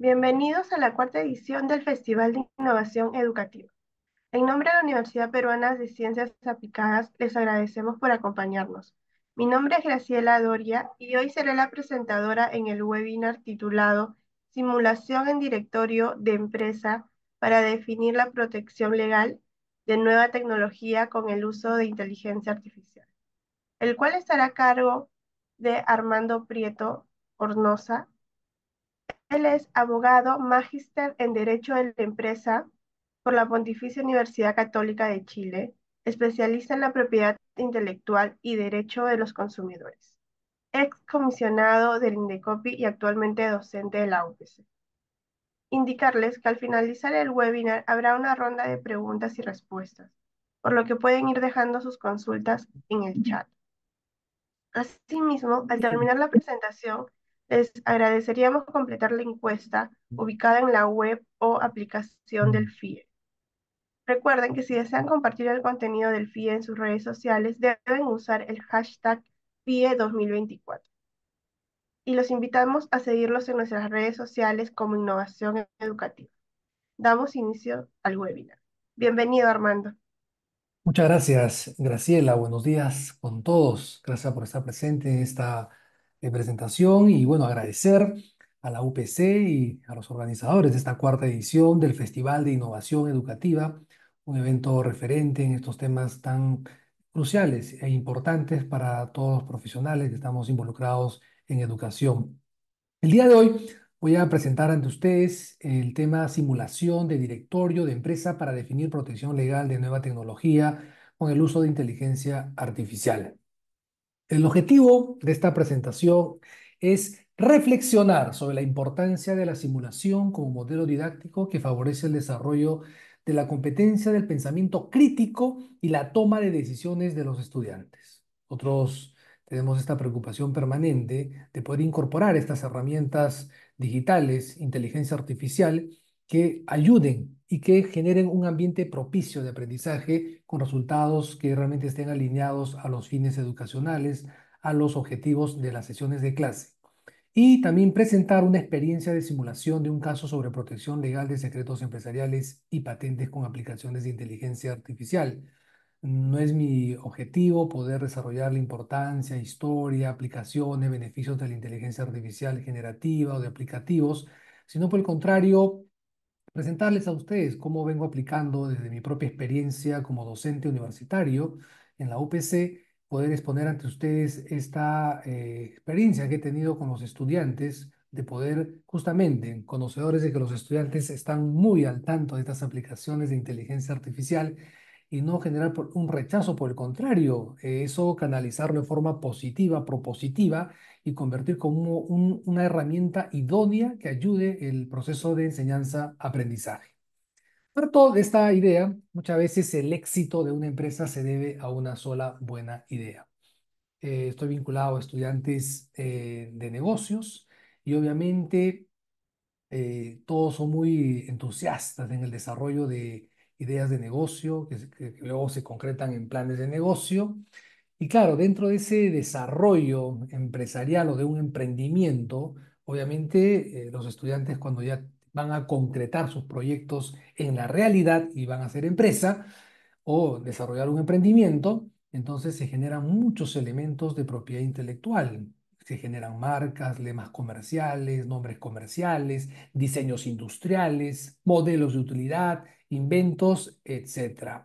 Bienvenidos a la cuarta edición del Festival de Innovación Educativa. En nombre de la Universidad Peruana de Ciencias Aplicadas, les agradecemos por acompañarnos. Mi nombre es Graciela Doria y hoy seré la presentadora en el webinar titulado Simulación en Directorio de Empresa para definir la protección legal de nueva tecnología con el uso de inteligencia artificial, el cual estará a cargo de Armando Prieto Hornosa, él es abogado, magíster en Derecho de la Empresa por la Pontificia Universidad Católica de Chile, especialista en la propiedad intelectual y derecho de los consumidores, ex comisionado del INDECOPI y actualmente docente de la UPC. Indicarles que al finalizar el webinar habrá una ronda de preguntas y respuestas, por lo que pueden ir dejando sus consultas en el chat. Asimismo, al terminar la presentación, les agradeceríamos completar la encuesta ubicada en la web o aplicación del FIE. Recuerden que si desean compartir el contenido del FIE en sus redes sociales, deben usar el hashtag FIE2024. Y los invitamos a seguirlos en nuestras redes sociales como Innovación Educativa. Damos inicio al webinar. Bienvenido, Armando. Muchas gracias, Graciela. Buenos días con todos. Gracias por estar presente en esta de presentación y bueno, agradecer a la UPC y a los organizadores de esta cuarta edición del Festival de Innovación Educativa, un evento referente en estos temas tan cruciales e importantes para todos los profesionales que estamos involucrados en educación. El día de hoy voy a presentar ante ustedes el tema simulación de directorio de empresa para definir protección legal de nueva tecnología con el uso de inteligencia artificial. El objetivo de esta presentación es reflexionar sobre la importancia de la simulación como modelo didáctico que favorece el desarrollo de la competencia del pensamiento crítico y la toma de decisiones de los estudiantes. Otros tenemos esta preocupación permanente de poder incorporar estas herramientas digitales, inteligencia artificial, que ayuden y que generen un ambiente propicio de aprendizaje con resultados que realmente estén alineados a los fines educacionales, a los objetivos de las sesiones de clase. Y también presentar una experiencia de simulación de un caso sobre protección legal de secretos empresariales y patentes con aplicaciones de inteligencia artificial. No es mi objetivo poder desarrollar la importancia, historia, aplicaciones, beneficios de la inteligencia artificial generativa o de aplicativos, sino por el contrario, presentarles a ustedes cómo vengo aplicando desde mi propia experiencia como docente universitario en la UPC, poder exponer ante ustedes esta eh, experiencia que he tenido con los estudiantes, de poder justamente, conocedores de que los estudiantes están muy al tanto de estas aplicaciones de inteligencia artificial y no generar un rechazo, por el contrario, eh, eso canalizarlo de forma positiva, propositiva y convertir como una herramienta idónea que ayude el proceso de enseñanza-aprendizaje. Parto de esta idea, muchas veces el éxito de una empresa se debe a una sola buena idea. Eh, estoy vinculado a estudiantes eh, de negocios y obviamente eh, todos son muy entusiastas en el desarrollo de ideas de negocio que luego se concretan en planes de negocio y claro, dentro de ese desarrollo empresarial o de un emprendimiento, obviamente eh, los estudiantes cuando ya van a concretar sus proyectos en la realidad y van a hacer empresa o desarrollar un emprendimiento, entonces se generan muchos elementos de propiedad intelectual. Se generan marcas, lemas comerciales, nombres comerciales, diseños industriales, modelos de utilidad, inventos, etc.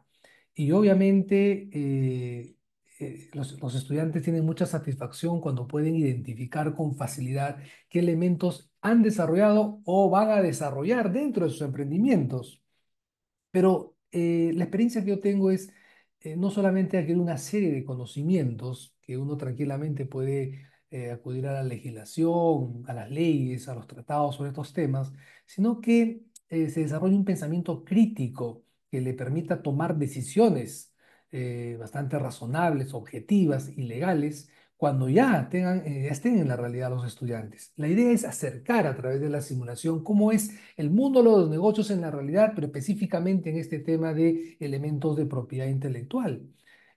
Y obviamente eh, eh, los, estudiantes tienen mucha satisfacción cuando pueden identificar con facilidad qué elementos han desarrollado o van a desarrollar dentro de sus emprendimientos. Pero eh, la experiencia que yo tengo es eh, no solamente adquirir una serie de conocimientos que uno tranquilamente puede acudir a la legislación, a las leyes, a los tratados sobre estos temas, sino que se desarrolla un pensamiento crítico que le permita tomar decisiones eh, bastante razonables, objetivas y legales cuando ya, tengan, eh, estén en la realidad los estudiantes. La idea es acercar a través de la simulación cómo es el mundo de los negocios en la realidad, pero específicamente en este tema de elementos de propiedad intelectual.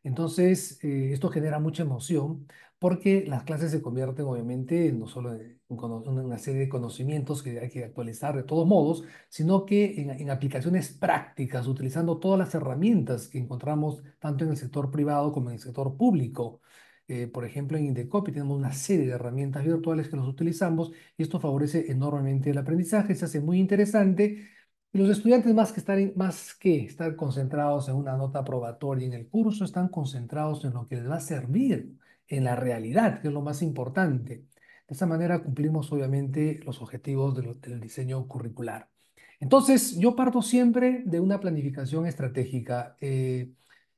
Entonces, eh, esto genera mucha emoción porque las clases se convierten obviamente no solo en una serie de conocimientos que hay que actualizar de todos modos, sino que en, aplicaciones prácticas, utilizando todas las herramientas que encontramos tanto en el sector privado como en el sector público. Eh, por ejemplo, en Indecopy tenemos una serie de herramientas virtuales que los utilizamos y esto favorece enormemente el aprendizaje, se hace muy interesante y los estudiantes más que, estar más que estar concentrados en una nota probatoria en el curso, están concentrados en lo que les va a servir, en la realidad, que es lo más importante. De esa manera cumplimos obviamente los objetivos del, diseño curricular. Entonces, yo parto siempre de una planificación estratégica. Eh,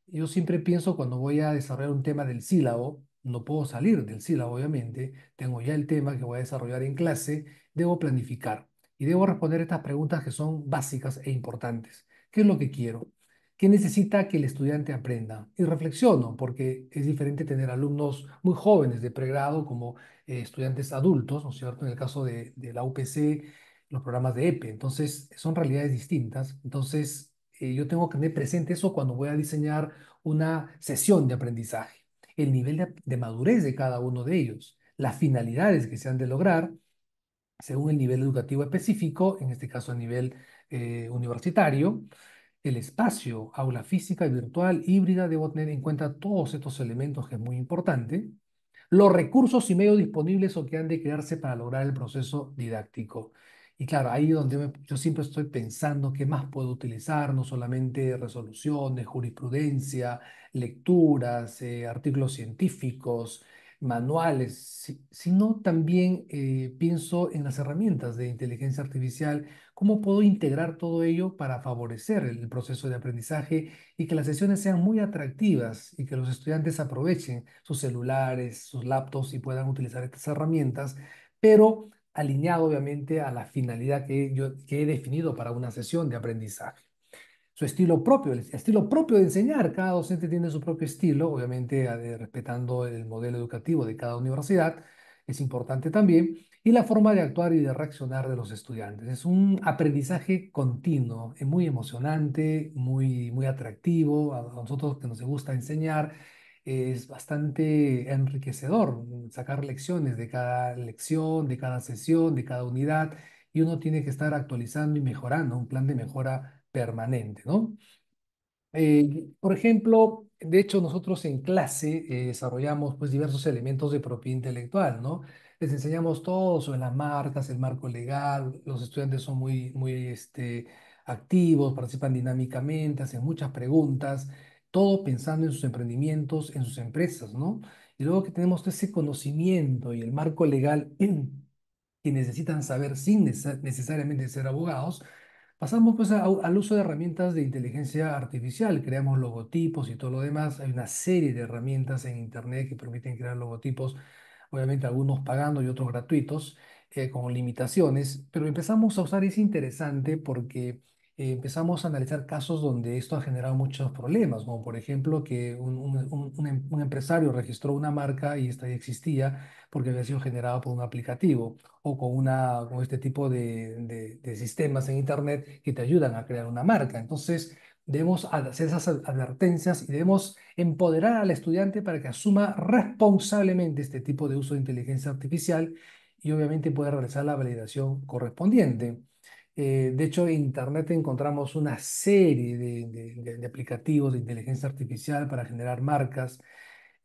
yo siempre pienso cuando voy a desarrollar un tema del sílabo, no puedo salir del sílabo, obviamente, tengo ya el tema que voy a desarrollar en clase, debo planificar y debo responder estas preguntas que son básicas e importantes. ¿Qué es lo que quiero? ¿Qué necesita que el estudiante aprenda? Y reflexiono, porque es diferente tener alumnos muy jóvenes de pregrado como eh, estudiantes adultos, ¿no es cierto? En el caso de, la UPC, los programas de EPE. E. Entonces, son realidades distintas. Entonces, eh, yo tengo que tener presente eso cuando voy a diseñar una sesión de aprendizaje. El nivel de, madurez de cada uno de ellos, las finalidades que se han de lograr, según el nivel educativo específico, en este caso a nivel eh, universitario, el espacio, aula física y virtual híbrida debo tener en cuenta todos estos elementos que es muy importante, los recursos y medios disponibles o que han de crearse para lograr el proceso didáctico. Y claro, ahí donde yo siempre estoy pensando qué más puedo utilizar, no solamente resoluciones, jurisprudencia, lecturas, eh, artículos científicos, manuales, sino también eh, pienso en las herramientas de inteligencia artificial ¿Cómo puedo integrar todo ello para favorecer el proceso de aprendizaje y que las sesiones sean muy atractivas y que los estudiantes aprovechen sus celulares, sus laptops y puedan utilizar estas herramientas, pero alineado obviamente a la finalidad que, yo, he definido para una sesión de aprendizaje? Su estilo propio, el estilo propio de enseñar, cada docente tiene su propio estilo, obviamente respetando el modelo educativo de cada universidad, es importante también y la forma de actuar y de reaccionar de los estudiantes. Es un aprendizaje continuo, es eh, muy emocionante, muy, muy atractivo, a nosotros que nos gusta enseñar, es bastante enriquecedor mm, sacar lecciones de cada lección, de cada sesión, de cada unidad, y uno tiene que estar actualizando y mejorando, un plan de mejora permanente, ¿no? Eh, por ejemplo, de hecho nosotros en clase eh, desarrollamos pues diversos elementos de propiedad intelectual, ¿no? les enseñamos todo sobre las marcas, el marco legal, los estudiantes son muy, muy este, activos, participan dinámicamente, hacen muchas preguntas, todo pensando en sus emprendimientos, en sus empresas, ¿no? Y luego que tenemos ese conocimiento y el marco legal que necesitan saber sin necesariamente ser abogados, pasamos pues al uso de herramientas de inteligencia artificial, creamos logotipos y todo lo demás, hay una serie de herramientas en Internet que permiten crear logotipos obviamente algunos pagando y otros gratuitos, eh, con limitaciones, pero empezamos a usar, es interesante porque eh, empezamos a analizar casos donde esto ha generado muchos problemas, como por ejemplo que un, un, un, em, empresario registró una marca y esta ya existía porque había sido generada por un aplicativo o con, una, con este tipo de, de, de, sistemas en Internet que te ayudan a crear una marca. Entonces, Debemos hacer esas advertencias y debemos empoderar al estudiante para que asuma responsablemente este tipo de uso de inteligencia artificial y obviamente pueda realizar la validación correspondiente. Eh, de hecho, en Internet encontramos una serie de, aplicativos de inteligencia artificial para generar marcas.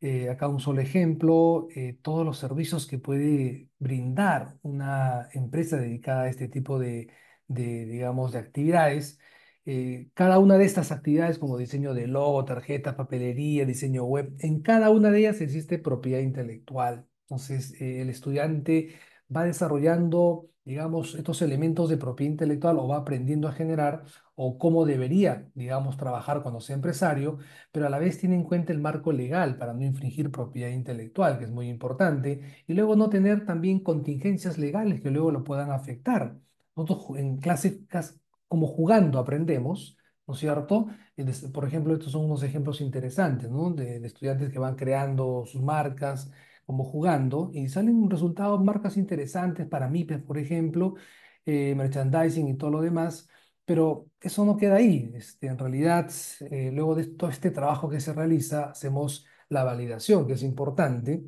Eh, acá un solo ejemplo, eh, todos los servicios que puede brindar una empresa dedicada a este tipo de digamos, de actividades eh, cada una de estas actividades como diseño de logo, tarjeta, papelería, diseño web, en cada una de ellas existe propiedad intelectual. Entonces, eh, el estudiante va desarrollando, digamos, estos elementos de propiedad intelectual o va aprendiendo a generar o cómo debería, digamos, trabajar cuando sea empresario, pero a la vez tiene en cuenta el marco legal para no infringir propiedad intelectual, que es muy importante, y luego no tener también contingencias legales que luego lo puedan afectar. Nosotros en clases, como jugando aprendemos, ¿no es cierto? Por ejemplo, estos son unos ejemplos interesantes, ¿no? De, estudiantes que van creando sus marcas, como jugando, y salen resultados, marcas interesantes para MIPES, por ejemplo, eh, merchandising y todo lo demás, pero eso no queda ahí. Este, en realidad, eh, luego de todo este trabajo que se realiza, hacemos la validación, que es importante,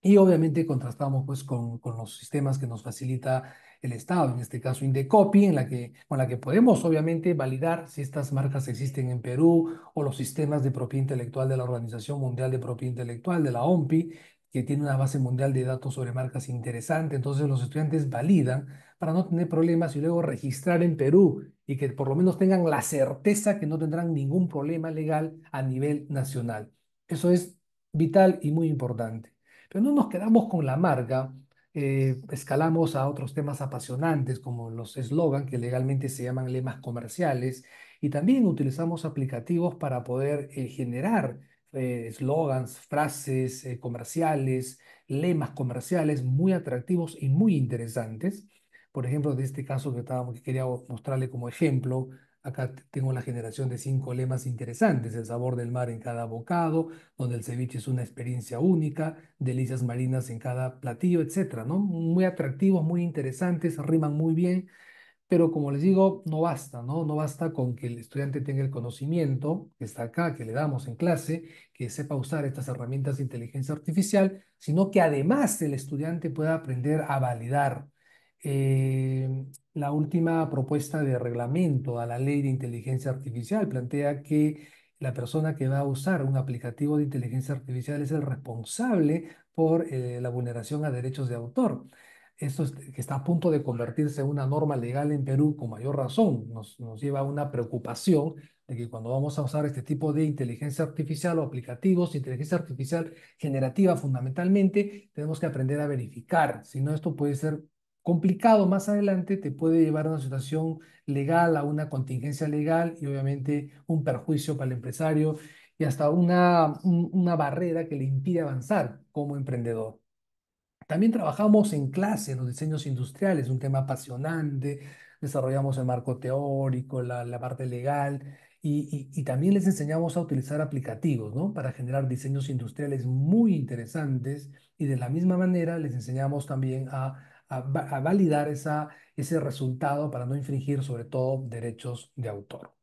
y obviamente contrastamos pues, con, con los sistemas que nos facilita el Estado, en este caso Indecopy, en la que, con la que podemos obviamente validar si estas marcas existen en Perú o los sistemas de propiedad intelectual de la Organización Mundial de Propiedad Intelectual, de la OMPI, que tiene una base mundial de datos sobre marcas interesante. Entonces los estudiantes validan para no tener problemas y luego registrar en Perú y que por lo menos tengan la certeza que no tendrán ningún problema legal a nivel nacional. Eso es vital y muy importante. Pero no nos quedamos con la marca eh, escalamos a otros temas apasionantes como los eslogan, que legalmente se llaman lemas comerciales, y también utilizamos aplicativos para poder eh, generar eh, eslogans, frases comerciales, lemas comerciales muy atractivos y muy interesantes. Por ejemplo, de este caso que, estábamos, que quería mostrarle como ejemplo, Acá tengo la generación de cinco lemas interesantes. El sabor del mar en cada bocado, donde el ceviche es una experiencia única, delicias marinas en cada platillo, etcétera, ¿no? Muy atractivos, muy interesantes, riman muy bien, pero como les digo, no basta, ¿no? No basta con que el estudiante tenga el conocimiento que está acá, que le damos en clase, que sepa usar estas herramientas de inteligencia artificial, sino que además el estudiante pueda aprender a validar, eh, la última propuesta de reglamento a la ley de inteligencia artificial plantea que la persona que va a usar un aplicativo de inteligencia artificial es el responsable por eh, la vulneración a derechos de autor. Esto que está a punto de convertirse en una norma legal en Perú con mayor razón nos, nos lleva a una preocupación de que cuando vamos a usar este tipo de inteligencia artificial o aplicativos, inteligencia artificial generativa fundamentalmente, tenemos que aprender a verificar, si no esto puede ser complicado más adelante te puede llevar a una situación legal, a una contingencia legal y obviamente un perjuicio para el empresario y hasta una, una barrera que le impide avanzar como emprendedor. También trabajamos en clase en los diseños industriales, un tema apasionante, desarrollamos el marco teórico, la, parte legal y, y, también les enseñamos a utilizar aplicativos ¿no? para generar diseños industriales muy interesantes y de la misma manera les enseñamos también a a, validar esa, ese resultado para no infringir sobre todo derechos de autor.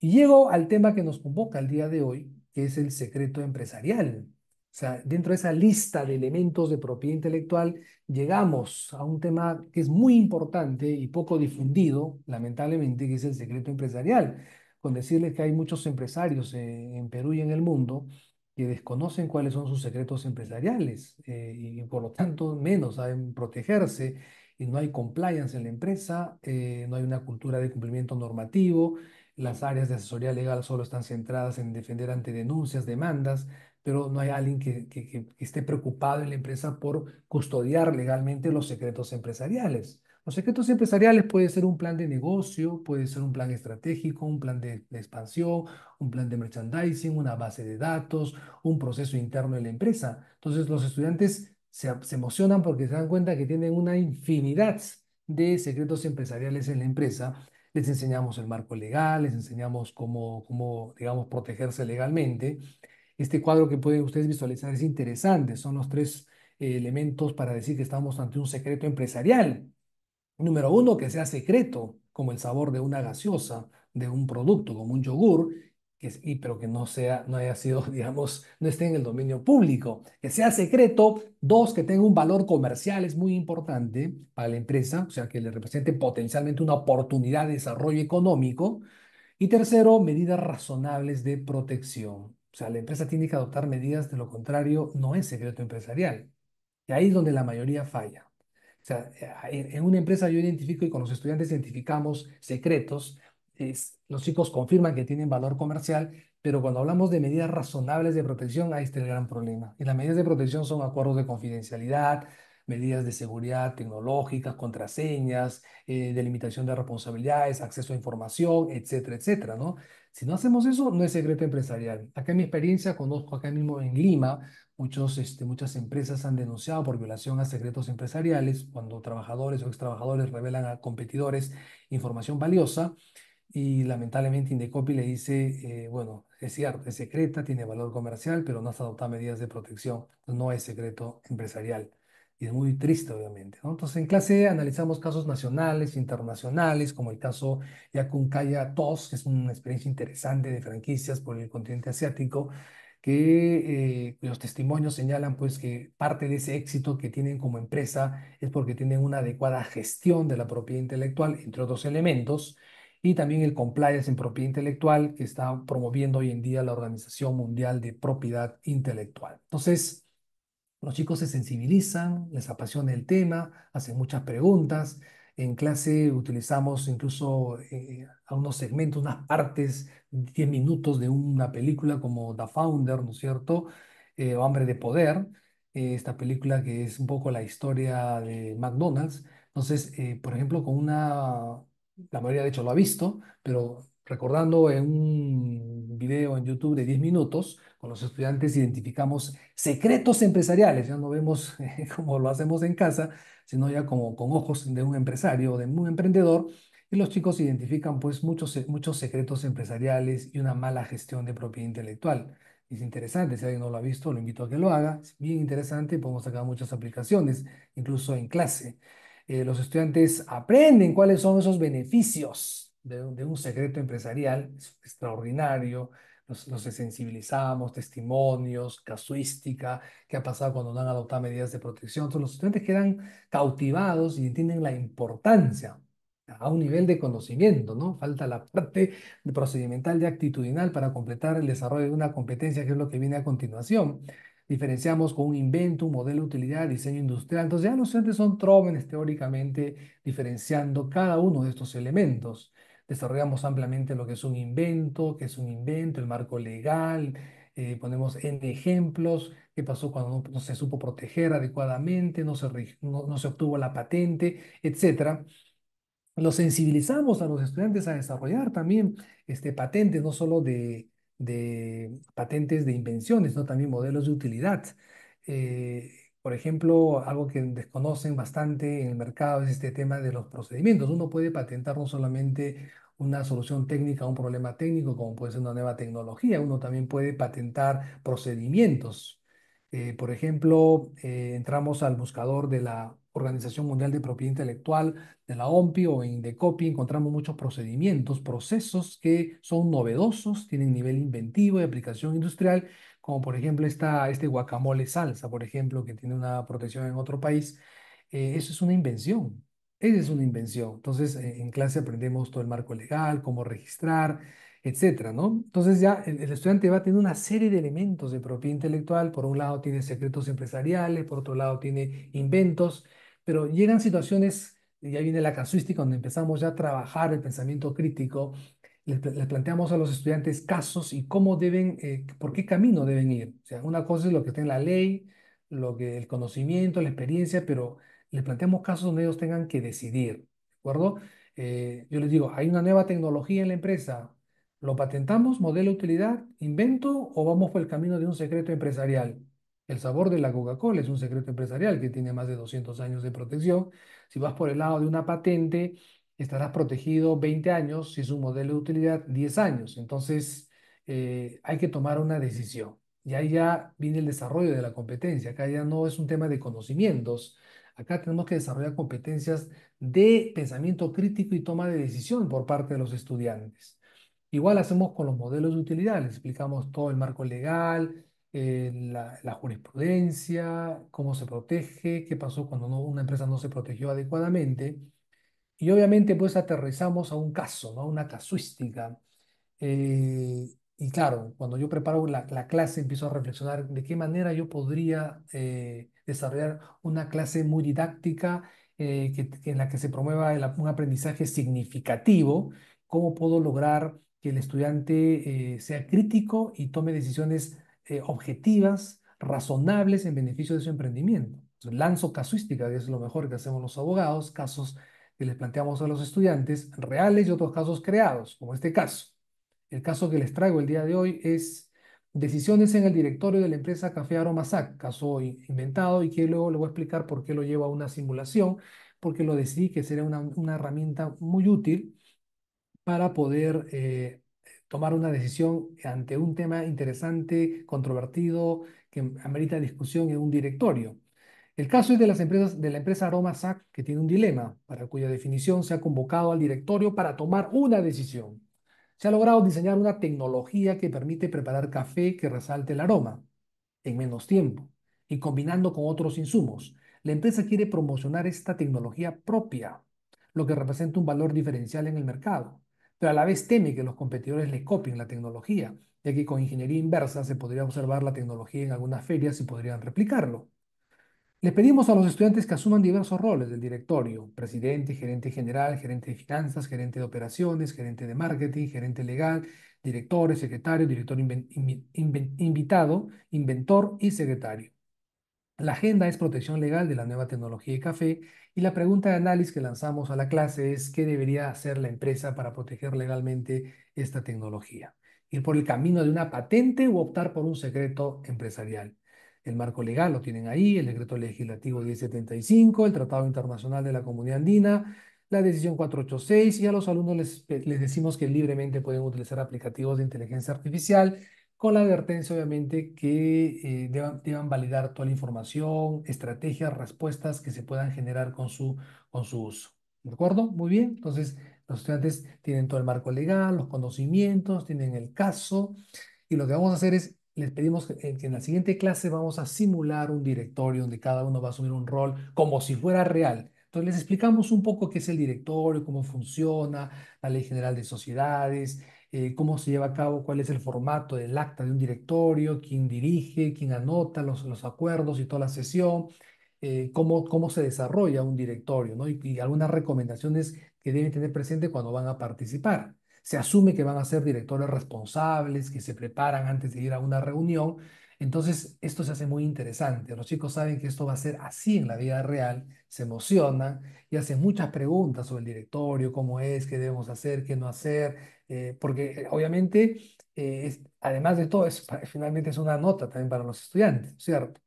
Y llego al tema que nos convoca el día de hoy, que es el secreto empresarial. O sea, dentro de esa lista de elementos de propiedad intelectual, llegamos a un tema que es muy importante y poco difundido, lamentablemente, que es el secreto empresarial. Con decirles que hay muchos empresarios eh, en Perú y en el mundo que desconocen cuáles son sus secretos empresariales eh, y, por lo tanto menos saben protegerse y no hay compliance en la empresa, eh, no hay una cultura de cumplimiento normativo, las áreas de asesoría legal solo están centradas en defender ante denuncias, demandas, pero no hay alguien que esté preocupado en la empresa por custodiar legalmente los secretos empresariales. Los secretos empresariales puede ser un plan de negocio, puede ser un plan estratégico, un plan de, expansión, un plan de merchandising, una base de datos, un proceso interno de la empresa. Entonces los estudiantes se, emocionan porque se dan cuenta que tienen una infinidad de secretos empresariales en la empresa. Les enseñamos el marco legal, les enseñamos cómo, cómo digamos, protegerse legalmente. Este cuadro que pueden ustedes visualizar es interesante. Son los tres eh, elementos para decir que estamos ante un secreto empresarial. Número uno, que sea secreto, como el sabor de una gaseosa, de un producto, como un yogur, y, pero que no, sea, no haya sido, digamos, no esté en el dominio público, que sea secreto. Dos, que tenga un valor comercial, es muy importante para la empresa, o sea, que le represente potencialmente una oportunidad de desarrollo económico. Y tercero, medidas razonables de protección. O sea, la empresa tiene que adoptar medidas, de lo contrario, no es secreto empresarial. Y ahí es donde la mayoría falla. O sea, eh, en una empresa yo identifico y con los estudiantes identificamos secretos, es, los chicos confirman que tienen valor comercial, pero cuando hablamos de medidas razonables de protección, ahí está el gran problema. Y las medidas de protección son acuerdos de confidencialidad, medidas de seguridad tecnológicas, contraseñas, eh, delimitación de responsabilidades, acceso a información, etcétera, etcétera, ¿no? Si no hacemos eso, no es secreto empresarial. Acá en mi experiencia, conozco acá mismo en Lima este, muchas empresas han denunciado por violación a secretos empresariales cuando trabajadores o ex trabajadores revelan a competidores información valiosa y lamentablemente Indecopi le dice, eh, bueno, es cierto, es secreta, tiene valor comercial, pero no has adoptado medidas de protección, no es secreto empresarial. Y es muy triste, obviamente. ¿no? Entonces, en clase analizamos casos nacionales, internacionales, como el caso Yakunkaya TOS, que es una experiencia interesante de franquicias por el continente asiático, que eh, los testimonios señalan pues que parte de ese éxito que tienen como empresa es porque tienen una adecuada gestión de la propiedad intelectual, entre otros elementos, y también el compliance en propiedad intelectual que está promoviendo hoy en día la Organización Mundial de Propiedad Intelectual. Entonces, los chicos se sensibilizan, les apasiona el tema, hacen muchas preguntas, en clase utilizamos incluso a eh, algunos segmentos, unas partes, 10 minutos de una película como The Founder, ¿no es cierto? Eh, o Hambre de Poder, eh, esta película que es un poco la historia de McDonald's. Entonces, por ejemplo, con una, la mayoría de hecho lo ha visto, pero recordando en un video en YouTube de 10 minutos, con los estudiantes identificamos secretos empresariales, ya no vemos como lo hacemos en casa, sino ya como con ojos de un empresario de un emprendedor, y los chicos identifican pues muchos, muchos secretos empresariales y una mala gestión de propiedad intelectual. Es interesante, si alguien no lo ha visto, lo invito a que lo haga, es bien interesante, podemos sacar muchas aplicaciones, incluso en clase. Eh, los estudiantes aprenden cuáles son esos beneficios de, un secreto empresarial, extraordinario, los sensibilizamos, testimonios, casuística, qué ha pasado cuando no han adoptado medidas de protección. Entonces, los estudiantes quedan cautivados y entienden la importancia a un nivel de conocimiento, ¿no? Falta la parte procedimental y actitudinal para completar el desarrollo de una competencia, que es lo que viene a continuación. Diferenciamos con un invento, un modelo de utilidad, diseño industrial. Entonces ya los estudiantes son trómenes teóricamente diferenciando cada uno de estos elementos desarrollamos ampliamente lo que es un invento, qué es un invento, el marco legal, eh, ponemos en ejemplos, qué pasó cuando no, se supo proteger adecuadamente, no se, no, se obtuvo la patente, etc. Lo sensibilizamos a los estudiantes a desarrollar también este, patentes, no solo de, patentes de invenciones, sino también modelos de utilidad. Eh, por ejemplo, algo que desconocen bastante en el mercado es este tema de los procedimientos. Uno puede patentar no solamente una solución técnica a un problema técnico, como puede ser una nueva tecnología, uno también puede patentar procedimientos. Eh, por ejemplo, eh, entramos al buscador de la Organización Mundial de Propiedad Intelectual, de la OMPI o Indecopi, encontramos muchos procedimientos, procesos que son novedosos, tienen nivel inventivo y aplicación industrial como por ejemplo esta, este guacamole salsa, por ejemplo, que tiene una protección en otro país, eh, eso es una invención. Esa es una invención. Entonces, eh, en clase aprendemos todo el marco legal, cómo registrar, etcétera, ¿no? Entonces ya el, estudiante va a tener una serie de elementos de propiedad intelectual. Por un lado tiene secretos empresariales, por otro lado tiene inventos, pero llegan situaciones, y ya viene la casuística, donde empezamos ya a trabajar el pensamiento crítico, le planteamos a los estudiantes casos y cómo deben, eh, por qué camino deben ir. O sea, una cosa es lo que está en la ley, lo que, el conocimiento, la experiencia, pero le planteamos casos donde ellos tengan que decidir, ¿de acuerdo? Eh, yo les digo, hay una nueva tecnología en la empresa, ¿lo patentamos, modelo de utilidad, invento o vamos por el camino de un secreto empresarial? El sabor de la Coca-Cola es un secreto empresarial que tiene más de 200 años de protección. Si vas por el lado de una patente, estarás protegido 20 años, si es un modelo de utilidad, 10 años. Entonces, eh, hay que tomar una decisión. Y ahí ya viene el desarrollo de la competencia. Acá ya no es un tema de conocimientos. Acá tenemos que desarrollar competencias de pensamiento crítico y toma de decisión por parte de los estudiantes. Igual hacemos con los modelos de utilidad, les explicamos todo el marco legal, eh, la, jurisprudencia, cómo se protege, qué pasó cuando una empresa no se protegió adecuadamente. Y obviamente pues aterrizamos a un caso, ¿no? a una casuística. Eh, y claro, cuando yo preparo la, clase empiezo a reflexionar de qué manera yo podría eh, desarrollar una clase muy didáctica eh, en la que se promueva un aprendizaje significativo, cómo puedo lograr que el estudiante sea crítico y tome decisiones objetivas, razonables en beneficio de su emprendimiento. lanzo casuística, que es lo mejor que hacemos los abogados, casos que les planteamos a los estudiantes, reales y otros casos creados, como este caso. El caso que les traigo el día de hoy es decisiones en el directorio de la empresa Café Aromasac, caso inventado y que luego le voy a explicar por qué lo llevo a una simulación, porque lo decidí que sería una, herramienta muy útil para poder eh, tomar una decisión ante un tema interesante, controvertido, que amerita discusión en un directorio. El caso es de, las empresas, de la empresa Aroma SAC, que tiene un dilema, para cuya definición se ha convocado al directorio para tomar una decisión. Se ha logrado diseñar una tecnología que permite preparar café que resalte el aroma en menos tiempo y combinando con otros insumos. La empresa quiere promocionar esta tecnología propia, lo que representa un valor diferencial en el mercado, pero a la vez teme que los competidores le copien la tecnología, ya que con ingeniería inversa se podría observar la tecnología en algunas ferias y podrían replicarlo. Le pedimos a los estudiantes que asuman diversos roles del directorio, presidente, gerente general, gerente de finanzas, gerente de operaciones, gerente de marketing, gerente legal, directores, secretario, director invitado, inventor y secretario. La agenda es protección legal de la nueva tecnología de café y la pregunta de análisis que lanzamos a la clase es ¿qué debería hacer la empresa para proteger legalmente esta tecnología? ¿Ir por el camino de una patente o optar por un secreto empresarial? El marco legal lo tienen ahí, el decreto legislativo 1075, el Tratado Internacional de la Comunidad Andina, la decisión 486 y a los alumnos les, decimos que libremente pueden utilizar aplicativos de inteligencia artificial con la advertencia obviamente que eh, deban, validar toda la información, estrategias, respuestas que se puedan generar con su, con su uso. ¿De acuerdo? Muy bien. Entonces, los estudiantes tienen todo el marco legal, los conocimientos, tienen el caso y lo que vamos a hacer es les pedimos eh, que, en la siguiente clase vamos a simular un directorio donde cada uno va a asumir un rol como si fuera real. Entonces les explicamos un poco qué es el directorio, cómo funciona, la ley general de sociedades, eh, cómo se lleva a cabo, cuál es el formato del acta de un directorio, quién dirige, quién anota los, los acuerdos y toda la sesión, eh, cómo, se desarrolla un directorio, ¿no? y algunas recomendaciones que deben tener presente cuando van a participar se asume que van a ser directores responsables, que se preparan antes de ir a una reunión. Entonces, esto se hace muy interesante. Los chicos saben que esto va a ser así en la vida real, se emocionan y hacen muchas preguntas sobre el directorio, cómo es, qué debemos hacer, qué no hacer, eh, porque obviamente, eh, además de todo, finalmente es una nota también para los estudiantes, ¿cierto?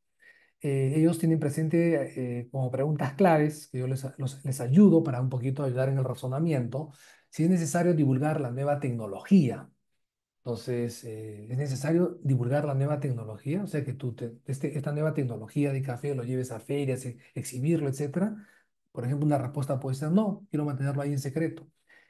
Eh, ellos tienen presente como preguntas claves que yo les, les ayudo para un poquito ayudar en el razonamiento, si es necesario divulgar la nueva tecnología, entonces eh, es necesario divulgar la nueva tecnología, o sea que tú este, esta nueva tecnología de café lo lleves a ferias, e, exhibirlo, etcétera. Por ejemplo, una respuesta puede ser no, quiero mantenerlo ahí en secreto.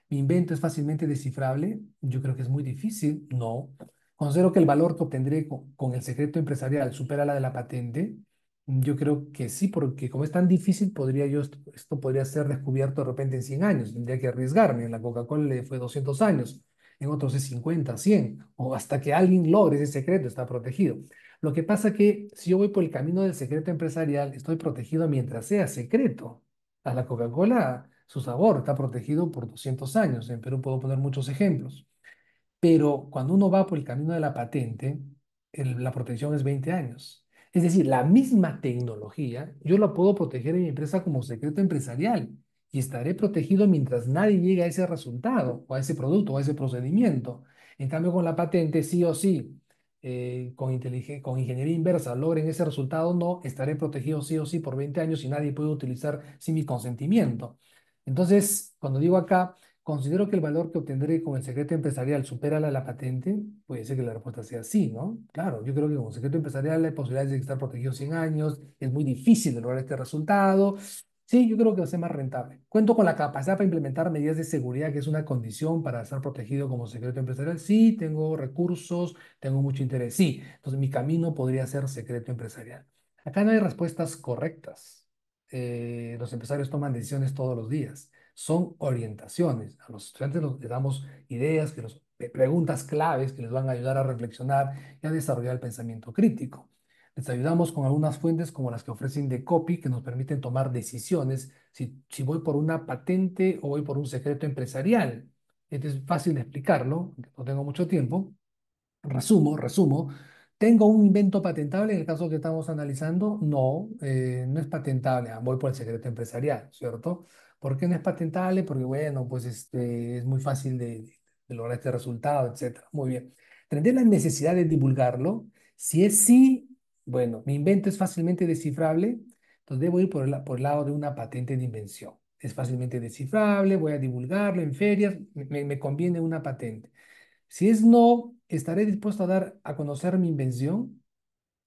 Mi invento es fácilmente descifrable, yo creo que es muy difícil, no. Considero que el valor que obtendré con, con el secreto empresarial supera la de la patente, yo creo que sí, porque como es tan difícil, podría yo, esto podría ser descubierto de repente en 100 años. Tendría que arriesgarme. En la Coca-Cola le fue 200 años, en otros es 50, 100, o hasta que alguien logre ese secreto, está protegido. Lo que pasa que si yo voy por el camino del secreto empresarial, estoy protegido mientras sea secreto. A la Coca-Cola, su sabor está protegido por 200 años. En Perú puedo poner muchos ejemplos. Pero cuando uno va por el camino de la patente, la protección es 20 años es decir, la misma tecnología yo la puedo proteger en mi empresa como secreto empresarial y estaré protegido mientras nadie llegue a ese resultado o a ese producto o a ese procedimiento. En cambio, con la patente, sí o sí, eh, con, con ingeniería inversa logren ese resultado, no, estaré protegido sí o sí por 20 años y nadie puede utilizar sin mi consentimiento. Entonces, cuando digo acá, considero que el valor que obtendré con el secreto empresarial supera la, la patente, puede ser que la respuesta sea sí, ¿no? Claro, yo creo que con el secreto empresarial hay posibilidades de estar protegido 100 años, es muy difícil lograr este resultado. Sí, yo creo que va a ser más rentable. Cuento con la capacidad para implementar medidas de seguridad, que es una condición para estar protegido como secreto empresarial. Sí, tengo recursos, tengo mucho interés. Sí, entonces mi camino podría ser secreto empresarial. Acá no hay respuestas correctas. Eh, los empresarios toman decisiones todos los días son orientaciones. A los estudiantes les damos ideas, preguntas claves que les van a ayudar a reflexionar y a desarrollar el pensamiento crítico. Les ayudamos con algunas fuentes como las que ofrecen de copy que nos permiten tomar decisiones si, si voy por una patente o voy por un secreto empresarial. Este es fácil explicarlo, no tengo mucho tiempo. Resumo, resumo. ¿Tengo un invento patentable en el caso que estamos analizando? No, eh, no es patentable. Ah, voy por el secreto empresarial, ¿cierto? ¿Por qué no es patentable? Porque, bueno, pues este, es muy fácil de, lograr este resultado, etc. Muy bien. ¿Tendré la necesidad de divulgarlo? Si es sí, bueno, mi invento es fácilmente descifrable, entonces debo ir por el, lado de una patente de invención. Es fácilmente descifrable, voy a divulgarlo en ferias, me, conviene una patente. Si es no, ¿estaré dispuesto a dar a conocer mi invención?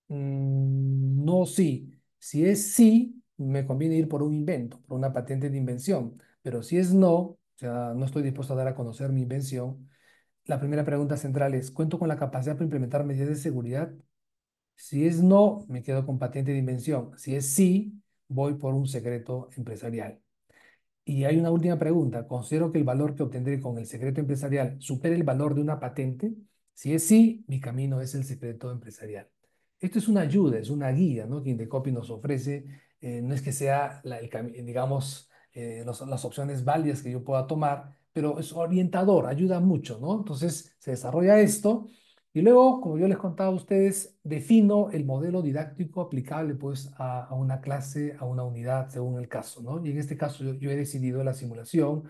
Mm, no, sí. Si es sí, me conviene ir por un invento, por una patente de invención. Pero si es no, o sea, no estoy dispuesto a dar a conocer mi invención, la primera pregunta central es, ¿cuento con la capacidad para implementar medidas de seguridad? Si es no, me quedo con patente de invención. Si es sí, voy por un secreto empresarial. Y hay una última pregunta. ¿Considero que el valor que obtendré con el secreto empresarial supere el valor de una patente? Si es sí, mi camino es el secreto empresarial. Esto es una ayuda, es una guía ¿no? que Indecopy nos ofrece eh, no es que sea, el, digamos, eh, las opciones válidas que yo pueda tomar, pero es orientador, ayuda mucho, ¿no? Entonces se desarrolla esto y luego, como yo les contaba a ustedes, defino el modelo didáctico aplicable pues a, una clase, a una unidad, según el caso, ¿no? Y en este caso yo, he decidido la simulación,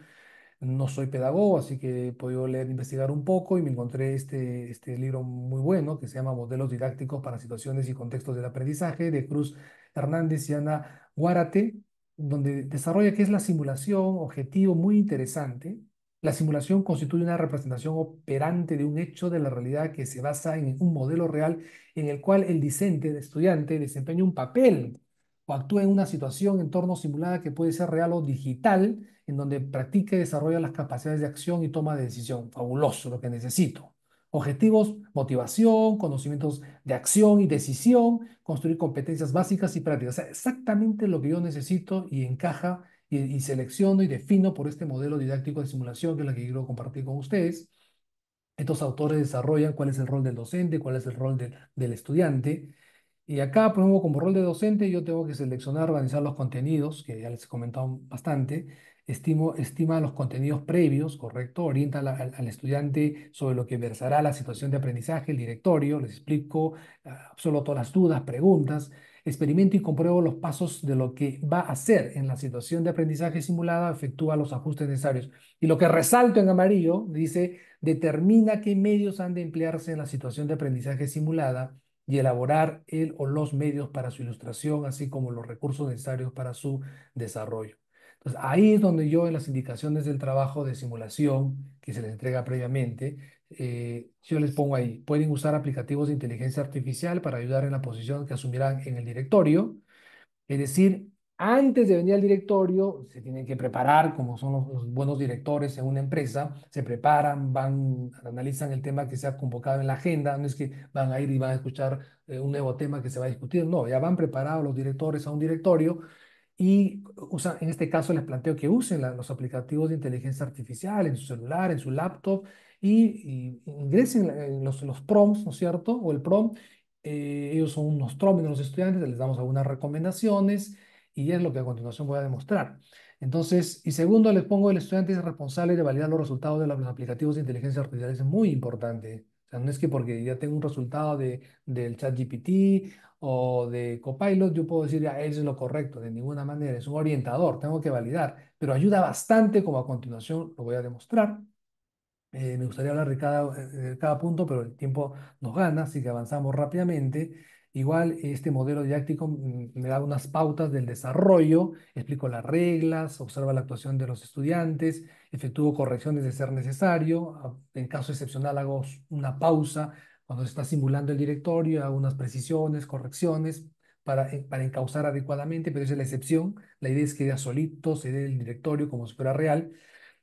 no soy pedagogo, así que he podido leer, investigar un poco y me encontré este, este libro muy bueno que se llama Modelos Didácticos para Situaciones y Contextos del Aprendizaje de Cruz Hernández y Ana Guárate, donde desarrolla qué es la simulación, objetivo muy interesante. La simulación constituye una representación operante de un hecho de la realidad que se basa en un modelo real en el cual el discente, el estudiante, desempeña un papel o actúa en una situación, entorno simulada que puede ser real o digital, en donde practica y desarrolla las capacidades de acción y toma de decisión. Fabuloso, lo que necesito. Objetivos, motivación, conocimientos de acción y decisión, construir competencias básicas y prácticas. exactamente lo que yo necesito y encaja y, selecciono y defino por este modelo didáctico de simulación que es la que quiero compartir con ustedes. Estos autores desarrollan cuál es el rol del docente, cuál es el rol del estudiante y acá, por como rol de docente, yo tengo que seleccionar, organizar los contenidos, que ya les he comentado bastante, Estimo, estima los contenidos previos, ¿correcto? Orienta al, al, estudiante sobre lo que versará la situación de aprendizaje, el directorio, les explico, ah, solo todas las dudas, preguntas, experimento y compruebo los pasos de lo que va a hacer en la situación de aprendizaje simulada, efectúa los ajustes necesarios. Y lo que resalto en amarillo dice, determina qué medios han de emplearse en la situación de aprendizaje simulada, y elaborar el o los medios para su ilustración, así como los recursos necesarios para su desarrollo. Entonces, ahí es donde yo en las indicaciones del trabajo de simulación que se les entrega previamente, eh, yo les pongo ahí, pueden usar aplicativos de inteligencia artificial para ayudar en la posición que asumirán en el directorio, es decir, antes de venir al directorio, se tienen que preparar, como son los, buenos directores en una empresa, se preparan, van, analizan el tema que se ha convocado en la agenda, no es que van a ir y van a escuchar eh, un nuevo tema que se va a discutir, no, ya van preparados los directores a un directorio y en este caso les planteo que usen los aplicativos de inteligencia artificial en su celular, en su laptop y, ingresen los, los ¿no es cierto? O el PROM, eh, ellos son unos promes, los estudiantes, les damos algunas recomendaciones y es lo que a continuación voy a demostrar. Entonces, y segundo, les pongo el estudiante es responsable de validar los resultados de los aplicativos de inteligencia artificial. Es muy importante. O sea, no es que porque ya tengo un resultado de, del chat GPT o de Copilot, yo puedo decir, ya, eso es lo correcto. De ninguna manera. Es un orientador, tengo que validar. Pero ayuda bastante, como a continuación lo voy a demostrar. Eh, me gustaría hablar de cada, eh, de cada punto, pero el tiempo nos gana, así que avanzamos rápidamente. Igual este modelo didáctico mm, me da unas pautas del desarrollo, explico las reglas, observa la actuación de los estudiantes, efectúo correcciones de ser necesario, ah, en caso excepcional hago una pausa cuando se está simulando el directorio, hago unas precisiones, correcciones para, eh, para encauzar adecuadamente, pero es la excepción, la idea es que ya solito se dé el directorio como si fuera real,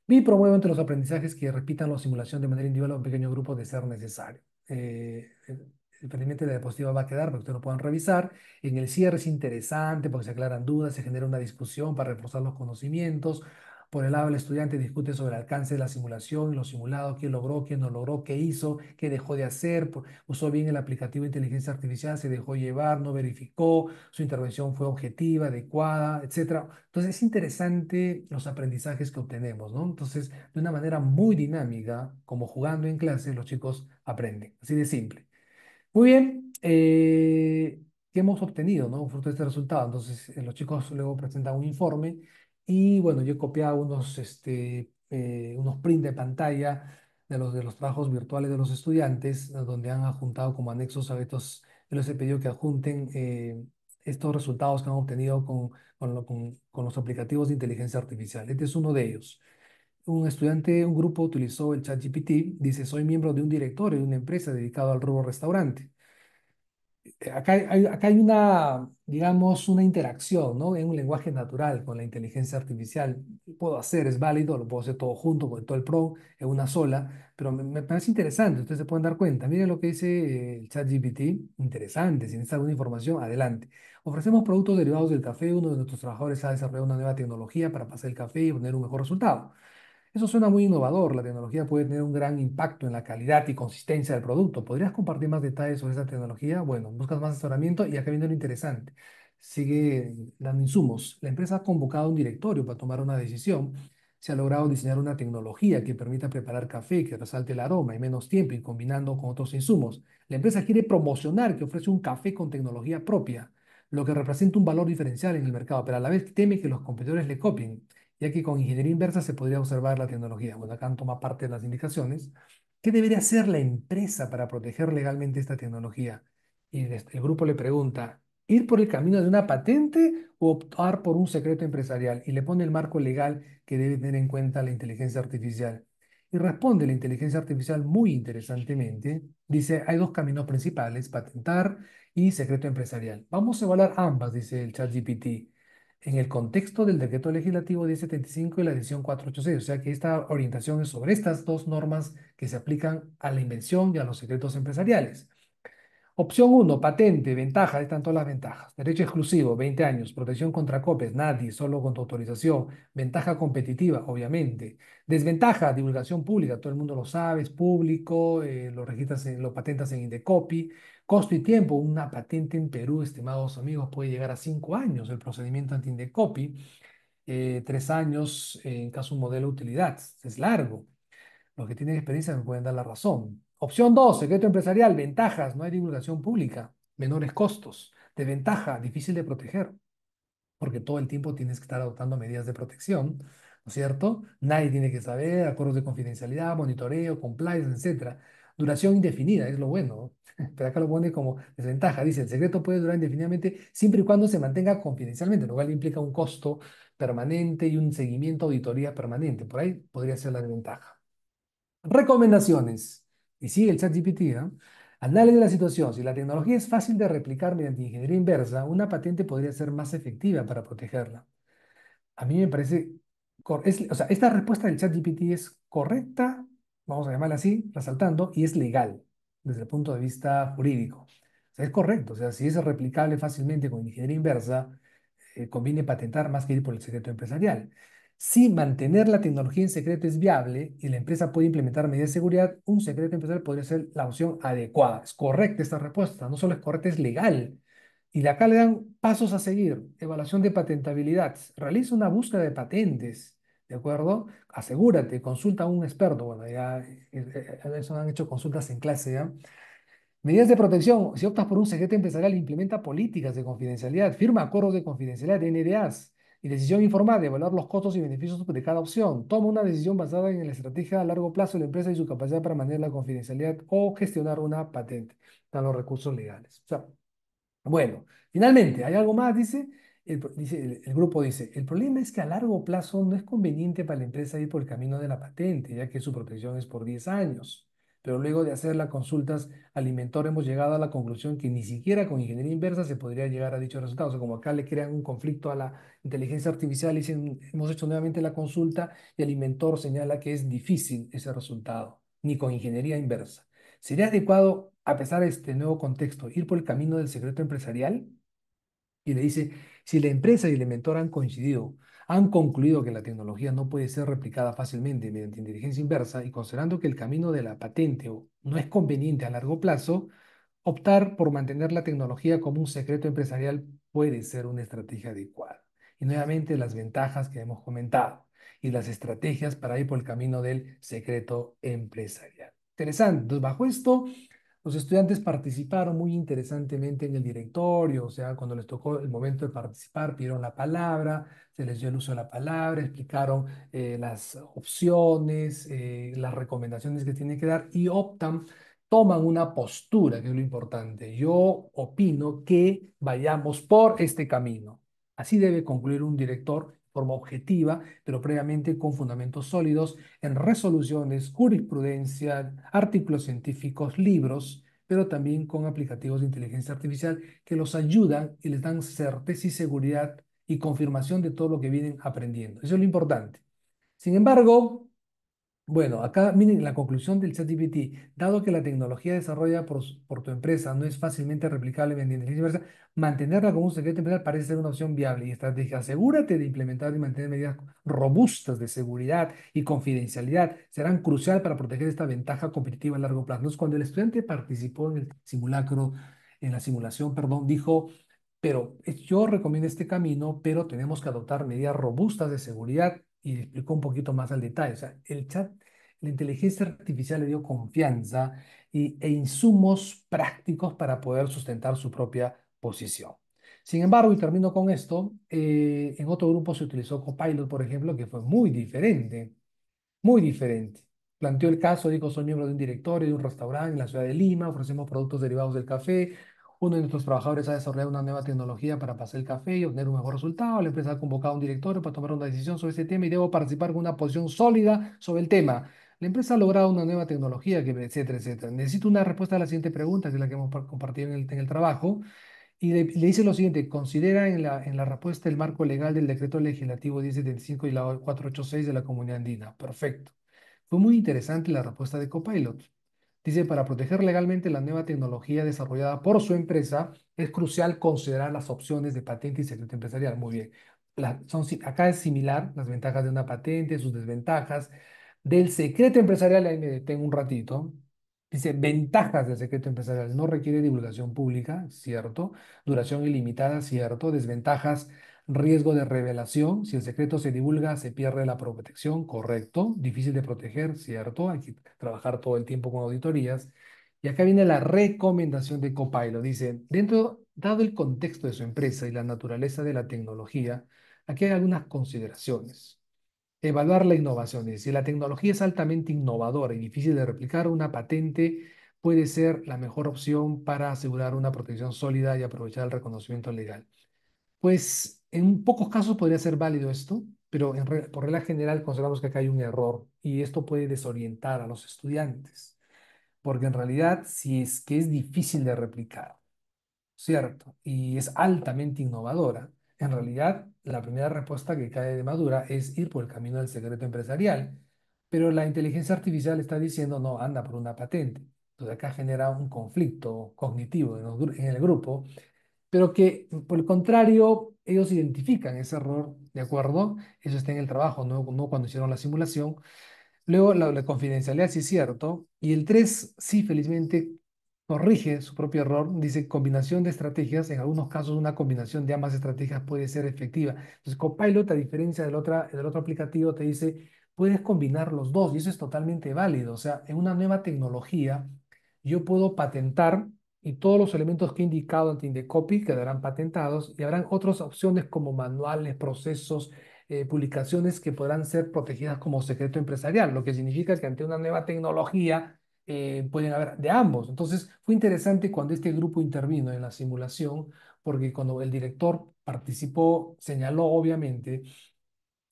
y promuevo entre los aprendizajes que repitan la simulación de manera individual o un pequeño grupo de ser necesario. Eh, eh, de la diapositiva va a quedar para que ustedes lo puedan revisar. En el cierre es interesante porque se aclaran dudas, se genera una discusión para reforzar los conocimientos. Por el lado del estudiante discute sobre el alcance de la simulación, lo simulado, qué logró, quién no logró, qué hizo, qué dejó de hacer, usó bien el aplicativo de inteligencia artificial, se dejó llevar, no verificó, su intervención fue objetiva, adecuada, etc. Entonces es interesante los aprendizajes que obtenemos, ¿no? Entonces, de una manera muy dinámica, como jugando en clase, los chicos aprenden. Así de simple. Muy bien, eh, ¿qué hemos obtenido, no? Fruto de este resultado. Entonces, eh, los chicos luego presentan un informe y, bueno, yo he copiado unos, este, eh, unos print de pantalla de los, de los trabajos virtuales de los estudiantes, donde han adjuntado como anexos a estos, yo les he pedido que adjunten estos resultados que han obtenido con los aplicativos de inteligencia artificial. Este es uno de ellos un estudiante, un grupo utilizó el ChatGPT, dice, soy miembro de un directorio de una empresa dedicado al rubro restaurante. Eh, acá hay, una, digamos, una interacción, ¿no? En un lenguaje natural con la inteligencia artificial. Puedo hacer, es válido, lo puedo hacer todo junto, con todo el pro, en una sola, pero me, parece interesante, ustedes se pueden dar cuenta. Miren lo que dice el eh, ChatGPT, interesante, si necesitan alguna información, adelante. Ofrecemos productos derivados del café, uno de nuestros trabajadores ha desarrollado una nueva tecnología para pasar el café y obtener un mejor resultado. Eso suena muy innovador. La tecnología puede tener un gran impacto en la calidad y consistencia del producto. ¿Podrías compartir más detalles sobre esa tecnología? Bueno, buscas más asesoramiento y acá viene lo interesante. Sigue dando insumos. La empresa ha convocado un directorio para tomar una decisión. Se ha logrado diseñar una tecnología que permita preparar café que resalte el aroma en menos tiempo y combinando con otros insumos. La empresa quiere promocionar que ofrece un café con tecnología propia, lo que representa un valor diferencial en el mercado, pero a la vez teme que los competidores le copien ya que con ingeniería inversa se podría observar la tecnología. Bueno, acá toma parte de las indicaciones. ¿Qué debería hacer la empresa para proteger legalmente esta tecnología? Y el grupo le pregunta, ¿ir por el camino de una patente o optar por un secreto empresarial? Y le pone el marco legal que debe tener en cuenta la inteligencia artificial. Y responde la inteligencia artificial muy interesantemente. Dice, hay dos caminos principales, patentar y secreto empresarial. Vamos a evaluar ambas, dice el GPT en el contexto del decreto legislativo 1075 y la decisión 486. O sea que esta orientación es sobre estas dos normas que se aplican a la invención y a los secretos empresariales. Opción 1, patente, ventaja, ahí están todas las ventajas. Derecho exclusivo, 20 años. Protección contra copias, nadie, solo con tu autorización. Ventaja competitiva, obviamente. Desventaja, divulgación pública, todo el mundo lo sabe, es público, eh, lo registras, en, lo patentas en Indecopy. Costo y tiempo, una patente en Perú, estimados amigos, puede llegar a 5 años el procedimiento ante Indecopy. 3 eh, años eh, en caso de un modelo de utilidad, es largo. Los que tienen experiencia me pueden dar la razón. Opción 2, secreto empresarial, ventajas, no hay divulgación pública, menores costos, de ventaja, difícil de proteger, porque todo el tiempo tienes que estar adoptando medidas de protección, ¿no es cierto? Nadie tiene que saber, acuerdos de confidencialidad, monitoreo, compliance, etc. Duración indefinida es lo bueno, pero acá lo pone como desventaja, dice, el secreto puede durar indefinidamente siempre y cuando se mantenga confidencialmente, lo cual implica un costo permanente y un seguimiento, auditoría permanente, por ahí podría ser la desventaja. Recomendaciones y sigue el ChatGPT, ¿eh? Análisis de la situación. Si la tecnología es fácil de replicar mediante ingeniería inversa, una patente podría ser más efectiva para protegerla. A mí me parece, o sea, esta respuesta del ChatGPT es correcta, vamos a llamarla así, resaltando, y es legal desde el punto de vista jurídico. O sea, es correcto, o sea, si es replicable fácilmente con ingeniería inversa, eh, conviene patentar más que ir por el secreto empresarial. Si mantener la tecnología en secreto es viable y la empresa puede implementar medidas de seguridad, un secreto empresarial podría ser la opción adecuada. Es correcta esta respuesta, no solo es correcta, es legal. Y acá le dan pasos a seguir. Evaluación de patentabilidad. Realiza una búsqueda de patentes. ¿De acuerdo? Asegúrate, consulta a un experto. Bueno, ya eh, eh, eh, han hecho consultas en clase. ¿ya? Medidas de protección. Si optas por un secreto empresarial, implementa políticas de confidencialidad. Firma acuerdos de confidencialidad, NDAs y decisión informada de evaluar los costos y beneficios de cada opción. Toma una decisión basada en la estrategia a largo plazo de la empresa y su capacidad para mantener la confidencialidad o gestionar una patente. Están los recursos legales. bueno, finalmente, ¿hay algo más? Dice el grupo dice, el problema es que a largo plazo no es conveniente para la empresa ir por el camino de la patente, ya que su protección es por 10 años pero luego de hacer las consultas al inventor hemos llegado a la conclusión que ni siquiera con ingeniería inversa se podría llegar a dicho resultado O sea, como acá le crean un conflicto a la inteligencia artificial, dicen, hemos hecho nuevamente la consulta y el inventor señala que es difícil ese resultado, ni con ingeniería inversa. ¿Sería adecuado, a pesar de este nuevo contexto, ir por el camino del secreto empresarial? Y le dice, si la empresa y el inventor han coincidido han concluido que la tecnología no puede ser replicada fácilmente mediante inteligencia inversa y considerando que el camino de la patente no es conveniente a largo plazo, optar por mantener la tecnología como un secreto empresarial puede ser una estrategia adecuada. Y nuevamente las ventajas que hemos comentado y las estrategias para ir por el camino del secreto empresarial. Interesante. Entonces, bajo esto, los estudiantes participaron muy interesantemente en el directorio, o sea, cuando les tocó el momento de participar, pidieron la palabra, se les dio el uso de la palabra, explicaron eh, las opciones, eh, las recomendaciones que tienen que dar y optan, toman una postura, que es lo importante. Yo opino que vayamos por este camino. Así debe concluir un director forma objetiva, pero previamente con fundamentos sólidos en resoluciones, jurisprudencia, artículos científicos, libros, pero también con aplicativos de inteligencia artificial que los ayudan y les dan certeza y seguridad y confirmación de todo lo que vienen aprendiendo. Eso es lo importante. Sin embargo, bueno, acá miren la conclusión del ChatGPT. Dado que la tecnología desarrollada por, tu empresa no es fácilmente replicable en el artificial, mantenerla como un secreto empresarial parece ser una opción viable y estrategia, Asegúrate de implementar y mantener medidas robustas de seguridad y confidencialidad. Serán crucial para proteger esta ventaja competitiva a largo plazo. Entonces, cuando el estudiante participó en el simulacro, en la simulación, perdón, dijo, pero yo recomiendo este camino, pero tenemos que adoptar medidas robustas de seguridad y explicó un poquito más al detalle. O sea, el chat, la inteligencia artificial le dio confianza e insumos prácticos para poder sustentar su propia posición. Sin embargo, y termino con esto, eh, en otro grupo se utilizó Copilot, por ejemplo, que fue muy diferente, muy diferente. Planteó el caso, dijo, soy miembro de un directorio de un restaurante en la ciudad de Lima, ofrecemos productos derivados del café, uno de nuestros trabajadores ha desarrollado una nueva tecnología para pasar el café y obtener un mejor resultado. La empresa ha convocado a un director para tomar una decisión sobre ese tema y debo participar con una posición sólida sobre el tema. La empresa ha logrado una nueva tecnología, etcétera, etcétera. Necesito una respuesta a la siguiente pregunta, que es la que hemos compartido en el, trabajo. Y le, dice lo siguiente, considera en la, en la respuesta el marco legal del decreto legislativo 1075 y la 486 de la comunidad andina. Perfecto. Fue muy interesante la respuesta de Copilot. Dice, para proteger legalmente la nueva tecnología desarrollada por su empresa, es crucial considerar las opciones de patente y secreto empresarial. Muy bien. son, acá es similar las ventajas de una patente, sus desventajas. Del secreto empresarial, ahí me detengo un ratito. Dice, ventajas del secreto empresarial. No requiere divulgación pública, cierto. Duración ilimitada, cierto. Desventajas riesgo de revelación, si el secreto se divulga, se pierde la protección, correcto, difícil de proteger, cierto, hay que trabajar todo el tiempo con auditorías. Y acá viene la recomendación de Copilot, dice, dentro, dado el contexto de su empresa y la naturaleza de la tecnología, aquí hay algunas consideraciones. Evaluar la innovación, si la tecnología es altamente innovadora y difícil de replicar, una patente puede ser la mejor opción para asegurar una protección sólida y aprovechar el reconocimiento legal. Pues en pocos casos podría ser válido esto, pero por regla general consideramos que acá hay un error y esto puede desorientar a los estudiantes, porque en realidad si es que es difícil de replicar, ¿cierto? Y es altamente innovadora, en realidad la primera respuesta que cae de madura es ir por el camino del secreto empresarial, pero la inteligencia artificial está diciendo, no, anda por una patente. Entonces acá genera un conflicto cognitivo en el grupo pero que por el contrario ellos identifican ese error, ¿de acuerdo? Eso está en el trabajo, no, no cuando hicieron la simulación. Luego, la, confidencialidad sí es cierto. Y el 3 sí, felizmente, corrige su propio error. Dice combinación de estrategias. En algunos casos, una combinación de ambas estrategias puede ser efectiva. Entonces, Copilot, a diferencia del, otra, del otro aplicativo, te dice, puedes combinar los dos. Y eso es totalmente válido. O sea, en una nueva tecnología, yo puedo patentar y todos los elementos que he indicado ante Indecopy quedarán patentados y habrán otras opciones como manuales, procesos, eh, publicaciones que podrán ser protegidas como secreto empresarial, lo que significa que ante una nueva tecnología eh, pueden haber de ambos. Entonces fue interesante cuando este grupo intervino en la simulación, porque cuando el director participó, señaló obviamente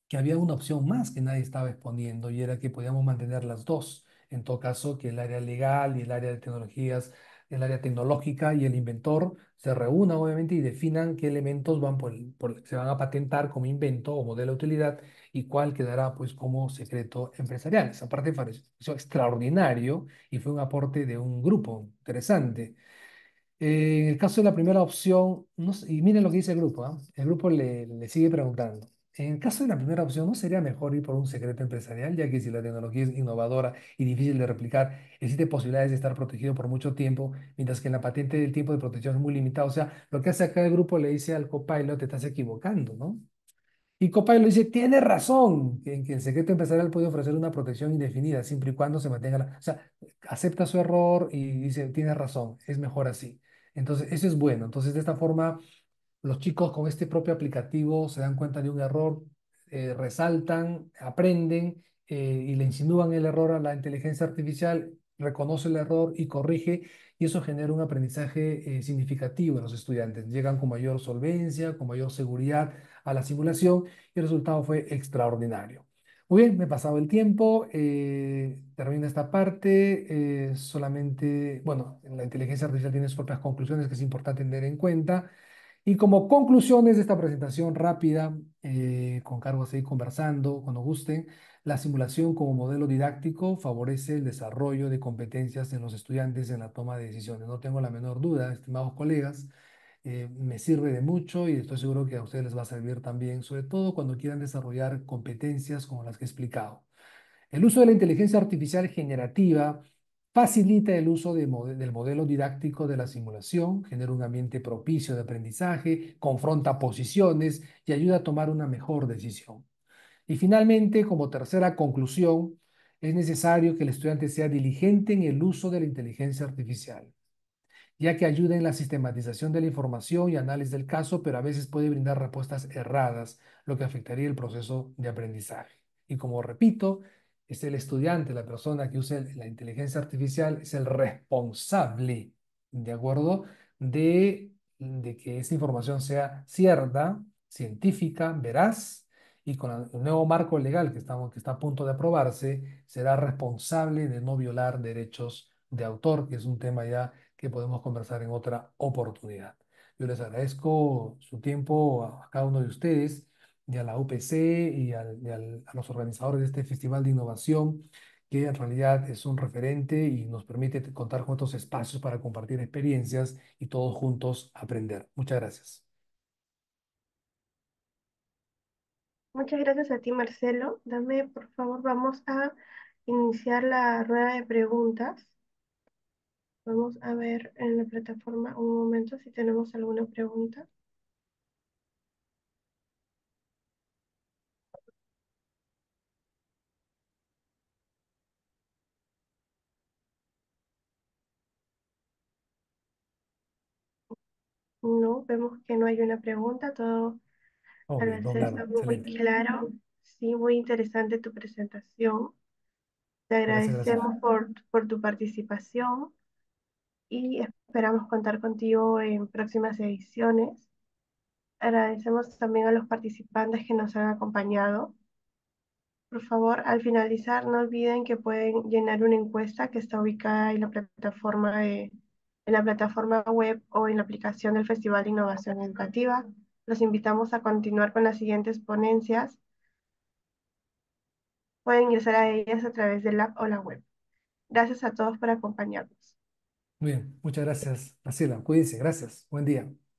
que había una opción más que nadie estaba exponiendo y era que podíamos mantener las dos en todo caso, que el área legal y el área de tecnologías el área tecnológica y el inventor se reúnan obviamente y definan qué elementos van por, se van a patentar como invento o modelo de utilidad y cuál quedará pues como secreto empresarial. Esa parte fue extraordinario y fue un aporte de un grupo interesante. Eh, en el caso de la primera opción, y miren lo que dice el grupo, ¿ah? el grupo le sigue preguntando. En el caso de la primera opción, ¿no sería mejor ir por un secreto empresarial, ya que si la tecnología es innovadora y difícil de replicar, existe posibilidades de estar protegido por mucho tiempo, mientras que en la patente el tiempo de protección es muy limitado? O sea, lo que hace acá el grupo le dice al copilot, te estás equivocando, ¿no? Y Copilot dice, tiene razón en que el secreto empresarial puede ofrecer una protección indefinida, siempre y cuando se mantenga la... O sea, acepta su error y dice, tiene razón, es mejor así. Entonces, eso es bueno. Entonces, de esta forma los chicos con este propio aplicativo se dan cuenta de un error, eh, resaltan, aprenden eh, y le insinúan el error a la inteligencia artificial, reconoce el error y corrige, y eso genera un aprendizaje eh, significativo en los estudiantes. Llegan con mayor solvencia, con mayor seguridad a la simulación y el resultado fue extraordinario. Muy bien, me he pasado el tiempo, eh, termina esta parte, solamente, bueno, la inteligencia artificial tiene sus propias conclusiones que es importante tener en cuenta. Y como conclusiones de esta presentación rápida, eh, con cargo a seguir conversando cuando gusten, la simulación como modelo didáctico favorece el desarrollo de competencias en los estudiantes en la toma de decisiones. No tengo la menor duda, estimados colegas, eh, me sirve de mucho y estoy seguro que a ustedes les va a servir también, sobre todo cuando quieran desarrollar competencias como las que he explicado. El uso de la inteligencia artificial generativa facilita el uso del modelo didáctico de la simulación, genera un ambiente propicio de aprendizaje, confronta posiciones y ayuda a tomar una mejor decisión. Y finalmente, como tercera conclusión, es necesario que el estudiante sea diligente en el uso de la inteligencia artificial, ya que ayuda en la sistematización de la información y análisis del caso, pero a veces puede brindar respuestas erradas, lo que afectaría el proceso de aprendizaje. Y como repito, es el estudiante, la persona que usa la inteligencia artificial, es el responsable, ¿de acuerdo? De, de que esa información sea cierta, científica, veraz, y con el nuevo marco legal que, estamos, que está a punto de aprobarse, será responsable de no violar derechos de autor, que es un tema ya que podemos conversar en otra oportunidad. Yo les agradezco su tiempo a cada uno de ustedes y la UPC y, al, al, a los organizadores de este Festival de Innovación, que en realidad es un referente y nos permite contar con estos espacios para compartir experiencias y todos juntos aprender. Muchas gracias. Muchas gracias a ti, Marcelo. Dame, por favor, vamos a iniciar la rueda de preguntas. Vamos a ver en la plataforma un momento si tenemos alguna pregunta. No, vemos que no hay una pregunta, todo está muy claro. Sí, muy interesante tu presentación. Te agradecemos Por, por tu participación y esperamos contar contigo en próximas ediciones. Agradecemos también a los participantes que nos han acompañado. Por favor, al finalizar, no olviden que pueden llenar una encuesta que está ubicada en la plataforma de en la plataforma web o en la aplicación del Festival de Innovación Educativa. Los invitamos a continuar con las siguientes ponencias. Pueden ingresar a ellas a través del app o la web. Gracias a todos por acompañarnos. Muy bien, muchas gracias, Marcela. Cuídense, gracias. Buen día.